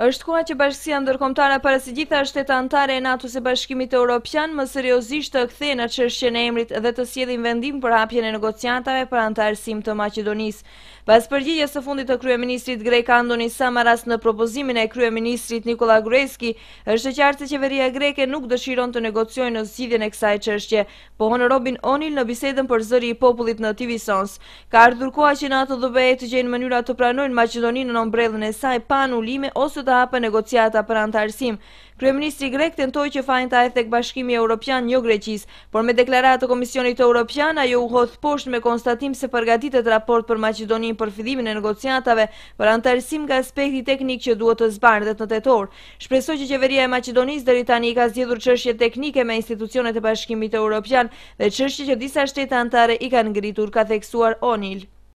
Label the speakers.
Speaker 1: është kua që bashkësia ndërkomtara para si gjitha është të të antare e se bashkimit e Europian më seriosisht të këthe në qërshqe në emrit dhe të sjedhin vendim për hapjen e negociantave për antarësim të Macedonis. Pas përgjigje së fundit të Krye Ministrit Grek Andoni Samaras në propozimin e Krye Ministrit Nikola Greski, është të qartë se qeveria greke nuk dëshiron të negociojë në zidhjen e kësaj qërshqe, po honë Robin Onil në bisedën për zëri i popullit në TV Sons. Ka ardhur koha që NATO dhe bëhet të gjenë mënyra të pranojnë Macedoninë në ombrellën e saj pan ulime ose të të apë negociata për antarësim. Kryeministri Grek tentoj që fajnë të aethek bashkimi Europian një jo Greqis, por me deklaratë Komisionit Europian ajo u hoth posht me konstatim se përgatitet raport për Macedonin për fidimin e negociatave për antarësim nga aspekti teknik që duhet të zbardhet në tëtor. Shpresoj që qeveria e Macedonis dhe tani i ka zjedhur qërshje teknike me institucionet e bashkimit Europian dhe qërshje që disa shtetë antare i ka ngritur ka theksuar Onil.